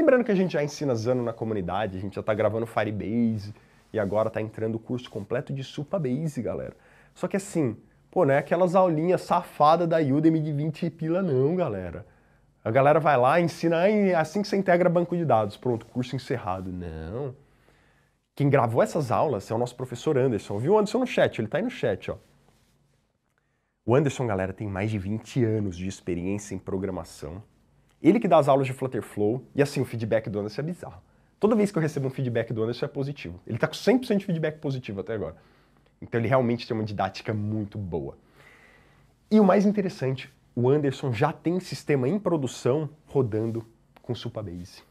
Lembrando que a gente já ensina Zano na comunidade, a gente já está gravando Firebase e agora está entrando o curso completo de Supabase, galera. Só que assim, pô, não é aquelas aulinhas safadas da Udemy de 20 pila não, galera. A galera vai lá, ensina, é assim que você integra banco de dados, pronto, curso encerrado. Não. Quem gravou essas aulas é o nosso professor Anderson. Viu o Anderson no chat? Ele está aí no chat, ó. O Anderson, galera, tem mais de 20 anos de experiência em programação. Ele que dá as aulas de Flutter Flow e assim, o feedback do Anderson é bizarro. Toda vez que eu recebo um feedback do Anderson é positivo. Ele está com 100% de feedback positivo até agora. Então ele realmente tem uma didática muito boa. E o mais interessante, o Anderson já tem sistema em produção rodando com Supabase.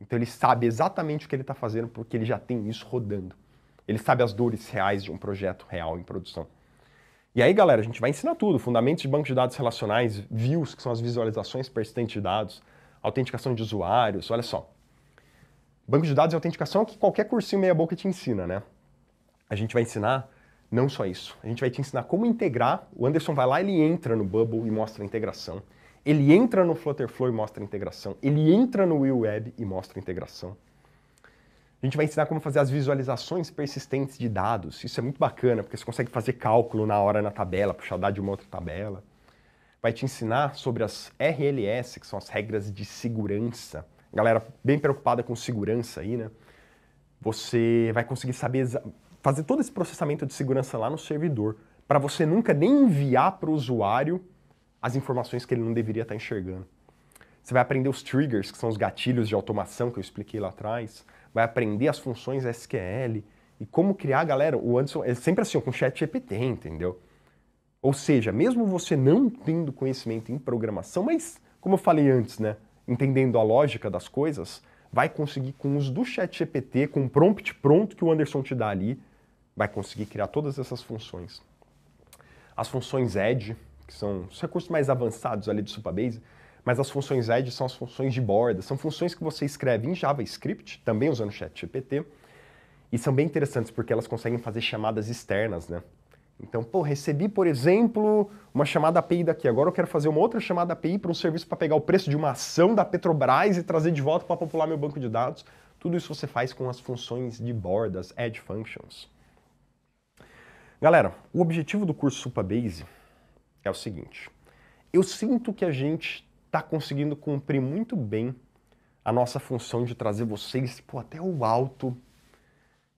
Então ele sabe exatamente o que ele está fazendo porque ele já tem isso rodando. Ele sabe as dores reais de um projeto real em produção. E aí, galera, a gente vai ensinar tudo: fundamentos de banco de dados relacionais, views, que são as visualizações persistentes de dados, autenticação de usuários. Olha só. Banco de dados e autenticação é que qualquer cursinho meia-boca te ensina, né? A gente vai ensinar não só isso. A gente vai te ensinar como integrar. O Anderson vai lá, ele entra no Bubble e mostra a integração. Ele entra no Flutterflow e mostra a integração. Ele entra no Web e mostra a integração. A gente vai ensinar como fazer as visualizações persistentes de dados. Isso é muito bacana, porque você consegue fazer cálculo na hora na tabela, puxar dados de uma outra tabela. Vai te ensinar sobre as RLS, que são as regras de segurança. Galera bem preocupada com segurança aí, né? Você vai conseguir saber fazer todo esse processamento de segurança lá no servidor, para você nunca nem enviar para o usuário as informações que ele não deveria estar tá enxergando. Você vai aprender os triggers, que são os gatilhos de automação que eu expliquei lá atrás. Vai aprender as funções SQL e como criar, galera. O Anderson é sempre assim, com chat GPT, entendeu? Ou seja, mesmo você não tendo conhecimento em programação, mas como eu falei antes, né, entendendo a lógica das coisas, vai conseguir com o uso do chat GPT, com o prompt pronto que o Anderson te dá ali, vai conseguir criar todas essas funções. As funções edge, que são os recursos mais avançados ali do Supabase, mas as funções edge são as funções de borda, são funções que você escreve em JavaScript, também usando o ChatGPT, e são bem interessantes porque elas conseguem fazer chamadas externas, né? Então, pô, recebi, por exemplo, uma chamada API daqui. Agora eu quero fazer uma outra chamada API para um serviço para pegar o preço de uma ação da Petrobras e trazer de volta para popular meu banco de dados. Tudo isso você faz com as funções de borda, Edge Functions. Galera, o objetivo do curso SupaBase é o seguinte. Eu sinto que a gente está conseguindo cumprir muito bem a nossa função de trazer vocês pô, até o alto.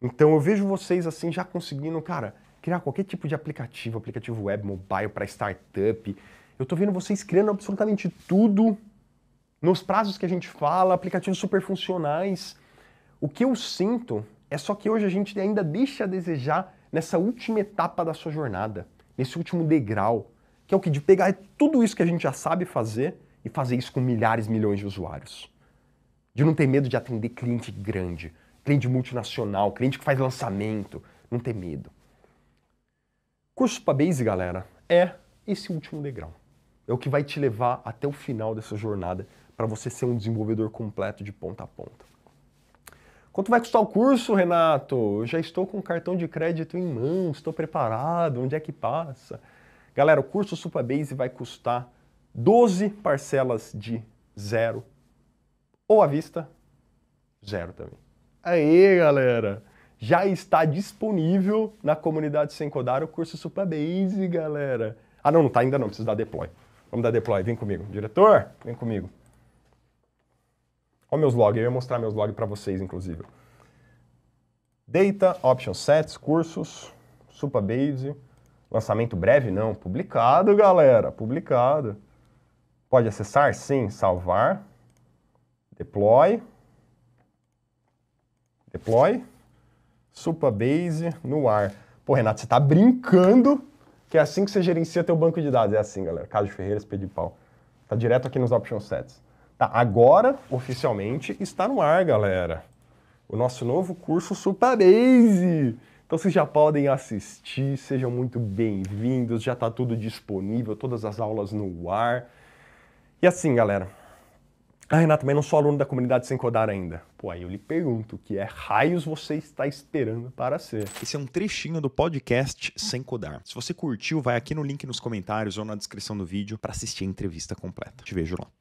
Então eu vejo vocês assim já conseguindo, cara, criar qualquer tipo de aplicativo, aplicativo web, mobile para startup. Eu estou vendo vocês criando absolutamente tudo nos prazos que a gente fala, aplicativos super funcionais. O que eu sinto é só que hoje a gente ainda deixa a desejar nessa última etapa da sua jornada, nesse último degrau, que é o que de pegar tudo isso que a gente já sabe fazer e fazer isso com milhares, milhões de usuários. De não ter medo de atender cliente grande, cliente multinacional, cliente que faz lançamento. Não ter medo. Curso para Base, galera, é esse último degrau. É o que vai te levar até o final dessa jornada para você ser um desenvolvedor completo de ponta a ponta. Quanto vai custar o curso, Renato? Eu já estou com o cartão de crédito em mãos, estou preparado, onde é que passa? Galera, o curso super base vai custar 12 parcelas de zero. Ou à vista, zero também. Aê, galera! Já está disponível na comunidade sem codar o curso Super Base, galera. Ah, não, não tá ainda não, preciso dar deploy. Vamos dar deploy, vem comigo. Diretor, vem comigo. Olha meus logs, eu ia mostrar meus logs para vocês, inclusive. Data, Option Sets, Cursos, Supabase, lançamento breve? Não, publicado, galera, publicado. Pode acessar? Sim. Salvar. Deploy. Deploy. Supabase no ar. Pô, Renato, você tá brincando que é assim que você gerencia teu banco de dados. É assim, galera. Caso Ferreiras, pau. Tá direto aqui nos Option Sets. Tá, agora, oficialmente, está no ar, galera. O nosso novo curso Supabase. Então vocês já podem assistir, sejam muito bem-vindos, já está tudo disponível, todas as aulas no ar. E assim, galera. Ah, Renato, mas não sou aluno da comunidade sem codar ainda. Pô, aí eu lhe pergunto, o que é raios você está esperando para ser? Esse é um trechinho do podcast Sem Codar. Se você curtiu, vai aqui no link nos comentários ou na descrição do vídeo para assistir a entrevista completa. Te vejo lá.